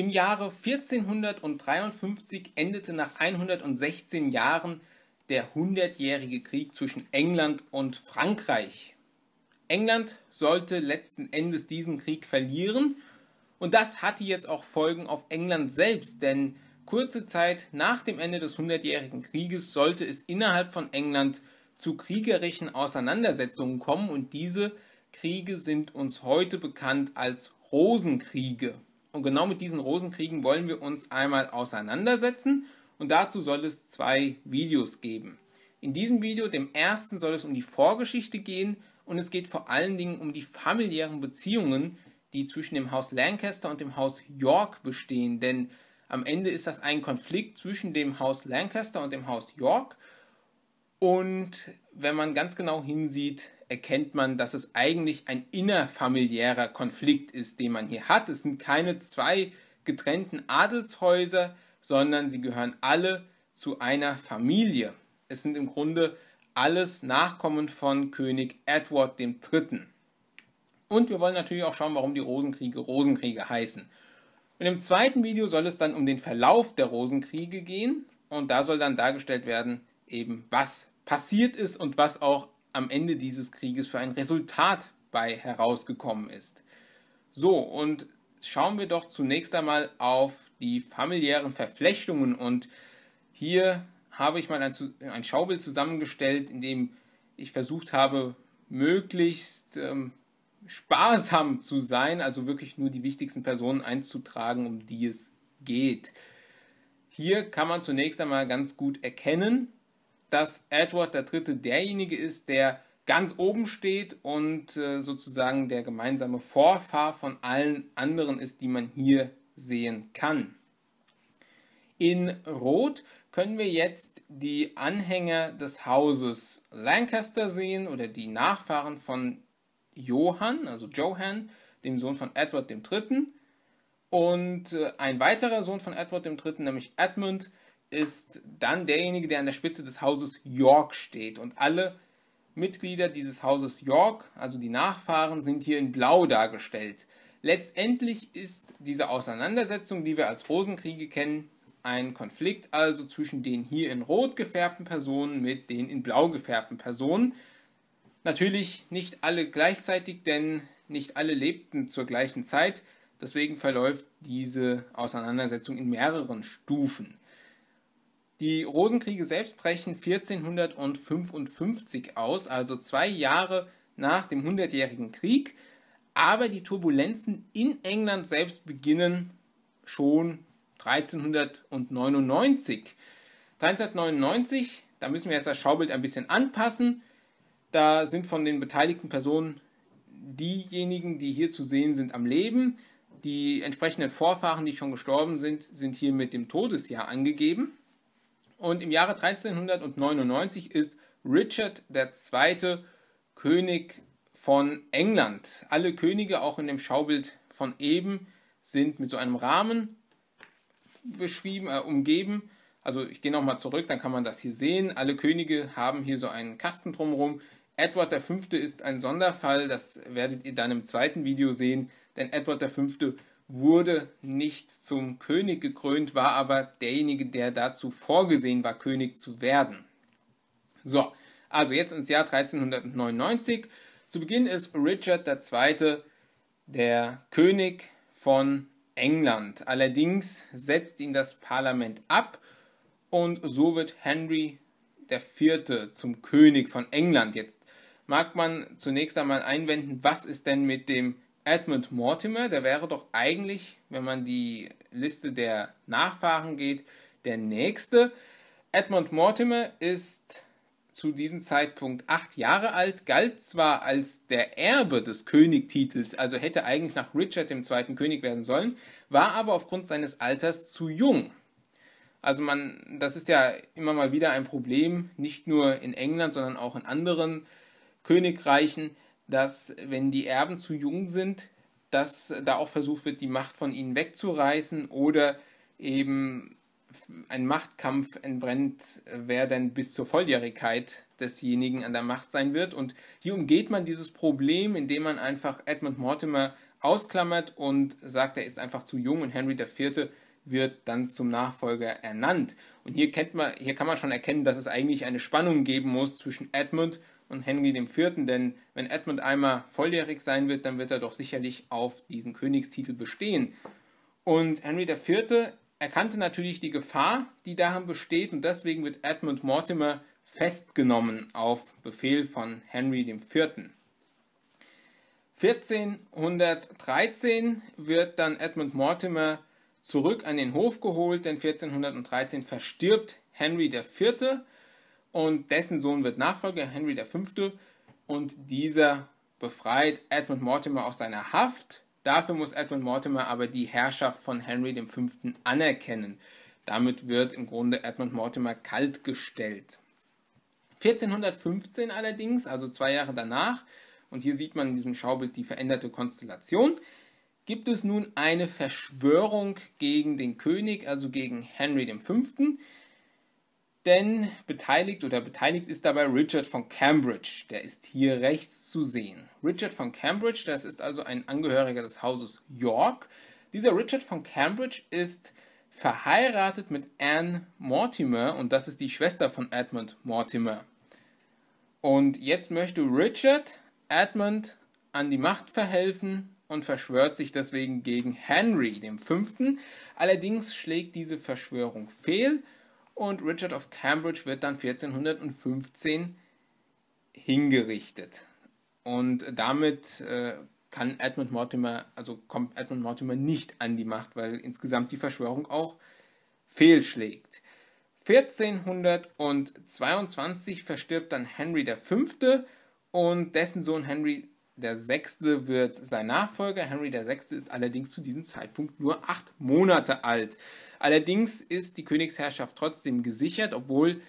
Im Jahre 1453 endete nach 116 Jahren der Hundertjährige Krieg zwischen England und Frankreich. England sollte letzten Endes diesen Krieg verlieren und das hatte jetzt auch Folgen auf England selbst, denn kurze Zeit nach dem Ende des Hundertjährigen Krieges sollte es innerhalb von England zu kriegerischen Auseinandersetzungen kommen und diese Kriege sind uns heute bekannt als Rosenkriege. Und genau mit diesen Rosenkriegen wollen wir uns einmal auseinandersetzen und dazu soll es zwei Videos geben. In diesem Video, dem ersten, soll es um die Vorgeschichte gehen und es geht vor allen Dingen um die familiären Beziehungen, die zwischen dem Haus Lancaster und dem Haus York bestehen, denn am Ende ist das ein Konflikt zwischen dem Haus Lancaster und dem Haus York und wenn man ganz genau hinsieht, erkennt man, dass es eigentlich ein innerfamiliärer Konflikt ist, den man hier hat. Es sind keine zwei getrennten Adelshäuser, sondern sie gehören alle zu einer Familie. Es sind im Grunde alles Nachkommen von König Edward III. Und wir wollen natürlich auch schauen, warum die Rosenkriege Rosenkriege heißen. Und im zweiten Video soll es dann um den Verlauf der Rosenkriege gehen und da soll dann dargestellt werden, eben was passiert ist und was auch am Ende dieses Krieges für ein Resultat bei herausgekommen ist. So, und schauen wir doch zunächst einmal auf die familiären Verflechtungen und hier habe ich mal ein, ein Schaubild zusammengestellt, in dem ich versucht habe, möglichst ähm, sparsam zu sein, also wirklich nur die wichtigsten Personen einzutragen, um die es geht. Hier kann man zunächst einmal ganz gut erkennen, dass Edward III. derjenige ist, der ganz oben steht und äh, sozusagen der gemeinsame Vorfahr von allen anderen ist, die man hier sehen kann. In Rot können wir jetzt die Anhänger des Hauses Lancaster sehen oder die Nachfahren von Johann, also Johann, dem Sohn von Edward III. Und äh, ein weiterer Sohn von Edward III., nämlich Edmund, ist dann derjenige, der an der Spitze des Hauses York steht. Und alle Mitglieder dieses Hauses York, also die Nachfahren, sind hier in Blau dargestellt. Letztendlich ist diese Auseinandersetzung, die wir als Rosenkriege kennen, ein Konflikt also zwischen den hier in rot gefärbten Personen mit den in blau gefärbten Personen. Natürlich nicht alle gleichzeitig, denn nicht alle lebten zur gleichen Zeit. Deswegen verläuft diese Auseinandersetzung in mehreren Stufen. Die Rosenkriege selbst brechen 1455 aus, also zwei Jahre nach dem Hundertjährigen Krieg. Aber die Turbulenzen in England selbst beginnen schon 1399. 1399, da müssen wir jetzt das Schaubild ein bisschen anpassen. Da sind von den beteiligten Personen diejenigen, die hier zu sehen sind, am Leben. Die entsprechenden Vorfahren, die schon gestorben sind, sind hier mit dem Todesjahr angegeben. Und im Jahre 1399 ist Richard II. König von England. Alle Könige, auch in dem Schaubild von eben, sind mit so einem Rahmen beschrieben, äh, umgeben. Also ich gehe nochmal zurück, dann kann man das hier sehen. Alle Könige haben hier so einen Kasten drumherum. Edward V. ist ein Sonderfall, das werdet ihr dann im zweiten Video sehen, denn Edward V wurde nicht zum König gekrönt, war aber derjenige, der dazu vorgesehen war, König zu werden. So, also jetzt ins Jahr 1399. Zu Beginn ist Richard II. der König von England. Allerdings setzt ihn das Parlament ab und so wird Henry IV. zum König von England. Jetzt mag man zunächst einmal einwenden, was ist denn mit dem Edmund Mortimer, der wäre doch eigentlich, wenn man die Liste der Nachfahren geht, der nächste. Edmund Mortimer ist zu diesem Zeitpunkt acht Jahre alt, galt zwar als der Erbe des Königtitels, also hätte eigentlich nach Richard II. König werden sollen, war aber aufgrund seines Alters zu jung. Also man, das ist ja immer mal wieder ein Problem, nicht nur in England, sondern auch in anderen Königreichen, dass wenn die Erben zu jung sind, dass da auch versucht wird, die Macht von ihnen wegzureißen oder eben ein Machtkampf entbrennt, wer denn bis zur Volljährigkeit desjenigen an der Macht sein wird. Und hier umgeht man dieses Problem, indem man einfach Edmund Mortimer ausklammert und sagt, er ist einfach zu jung und Henry IV. wird dann zum Nachfolger ernannt. Und hier, kennt man, hier kann man schon erkennen, dass es eigentlich eine Spannung geben muss zwischen Edmund und Henry IV., denn wenn Edmund einmal volljährig sein wird, dann wird er doch sicherlich auf diesen Königstitel bestehen. Und Henry IV. erkannte natürlich die Gefahr, die daran besteht, und deswegen wird Edmund Mortimer festgenommen auf Befehl von Henry IV. 1413 wird dann Edmund Mortimer zurück an den Hof geholt, denn 1413 verstirbt Henry IV und dessen Sohn wird Nachfolger, Henry V. Und dieser befreit Edmund Mortimer aus seiner Haft. Dafür muss Edmund Mortimer aber die Herrschaft von Henry V. anerkennen. Damit wird im Grunde Edmund Mortimer kaltgestellt. 1415 allerdings, also zwei Jahre danach, und hier sieht man in diesem Schaubild die veränderte Konstellation, gibt es nun eine Verschwörung gegen den König, also gegen Henry V denn beteiligt oder beteiligt ist dabei Richard von Cambridge. Der ist hier rechts zu sehen. Richard von Cambridge, das ist also ein Angehöriger des Hauses York. Dieser Richard von Cambridge ist verheiratet mit Anne Mortimer und das ist die Schwester von Edmund Mortimer. Und jetzt möchte Richard Edmund an die Macht verhelfen und verschwört sich deswegen gegen Henry V. Allerdings schlägt diese Verschwörung fehl und Richard of Cambridge wird dann 1415 hingerichtet. Und damit äh, kann Edmund Mortimer, also kommt Edmund Mortimer nicht an die Macht, weil insgesamt die Verschwörung auch fehlschlägt. 1422 verstirbt dann Henry V. und dessen Sohn Henry der Sechste wird sein Nachfolger. Henry der Sechste ist allerdings zu diesem Zeitpunkt nur acht Monate alt. Allerdings ist die Königsherrschaft trotzdem gesichert, obwohl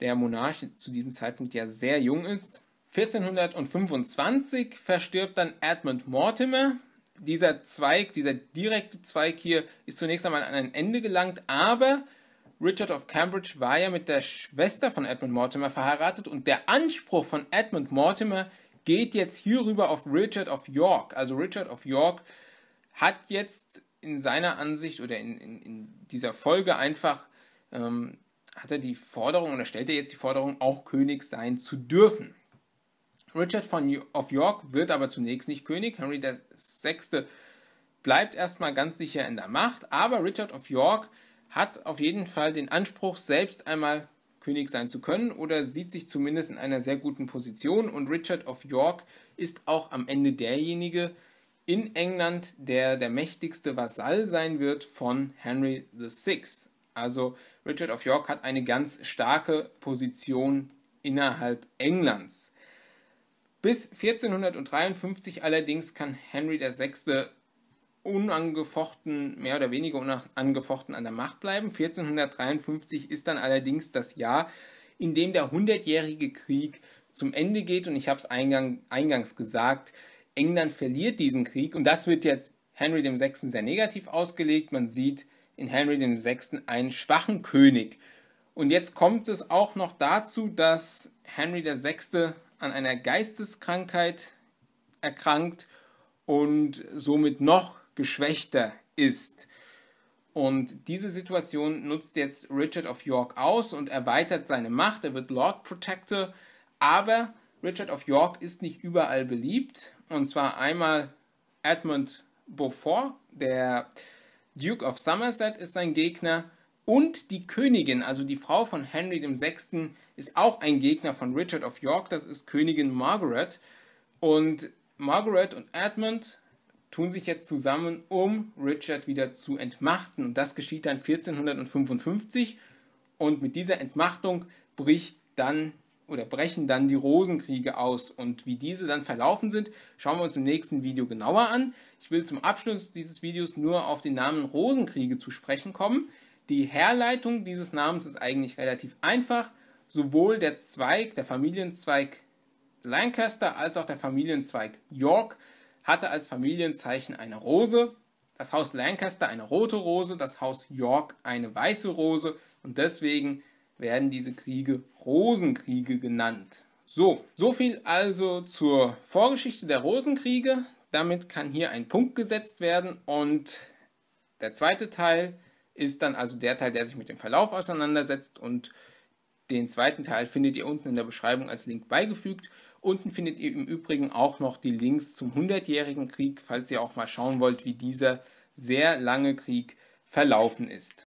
der Monarch zu diesem Zeitpunkt ja sehr jung ist. 1425 verstirbt dann Edmund Mortimer. Dieser Zweig, dieser direkte Zweig hier ist zunächst einmal an ein Ende gelangt, aber Richard of Cambridge war ja mit der Schwester von Edmund Mortimer verheiratet und der Anspruch von Edmund Mortimer ist, geht jetzt hier rüber auf Richard of York. Also Richard of York hat jetzt in seiner Ansicht oder in, in, in dieser Folge einfach, ähm, hat er die Forderung oder stellt er jetzt die Forderung, auch König sein zu dürfen. Richard von, of York wird aber zunächst nicht König. Henry VI. bleibt erstmal ganz sicher in der Macht, aber Richard of York hat auf jeden Fall den Anspruch, selbst einmal König sein zu können oder sieht sich zumindest in einer sehr guten Position und Richard of York ist auch am Ende derjenige in England, der der mächtigste Vasall sein wird von Henry VI. Also Richard of York hat eine ganz starke Position innerhalb Englands. Bis 1453 allerdings kann Henry VI unangefochten, mehr oder weniger unangefochten an der Macht bleiben. 1453 ist dann allerdings das Jahr, in dem der hundertjährige Krieg zum Ende geht. Und ich habe es eingang, eingangs gesagt, England verliert diesen Krieg. Und das wird jetzt Henry VI. sehr negativ ausgelegt. Man sieht in Henry VI. einen schwachen König. Und jetzt kommt es auch noch dazu, dass Henry VI. an einer Geisteskrankheit erkrankt und somit noch geschwächter ist. Und diese Situation nutzt jetzt Richard of York aus und erweitert seine Macht. Er wird Lord Protector, aber Richard of York ist nicht überall beliebt. Und zwar einmal Edmund Beaufort, der Duke of Somerset ist sein Gegner. Und die Königin, also die Frau von Henry VI., ist auch ein Gegner von Richard of York. Das ist Königin Margaret. Und Margaret und Edmund tun sich jetzt zusammen, um Richard wieder zu entmachten. Und das geschieht dann 1455. Und mit dieser Entmachtung bricht dann oder brechen dann die Rosenkriege aus. Und wie diese dann verlaufen sind, schauen wir uns im nächsten Video genauer an. Ich will zum Abschluss dieses Videos nur auf den Namen Rosenkriege zu sprechen kommen. Die Herleitung dieses Namens ist eigentlich relativ einfach. Sowohl der Zweig, der Familienzweig Lancaster als auch der Familienzweig York hatte als Familienzeichen eine Rose, das Haus Lancaster eine rote Rose, das Haus York eine weiße Rose und deswegen werden diese Kriege Rosenkriege genannt. So, so viel also zur Vorgeschichte der Rosenkriege. Damit kann hier ein Punkt gesetzt werden und der zweite Teil ist dann also der Teil, der sich mit dem Verlauf auseinandersetzt und den zweiten Teil findet ihr unten in der Beschreibung als Link beigefügt Unten findet ihr im Übrigen auch noch die Links zum 100-jährigen Krieg, falls ihr auch mal schauen wollt, wie dieser sehr lange Krieg verlaufen ist.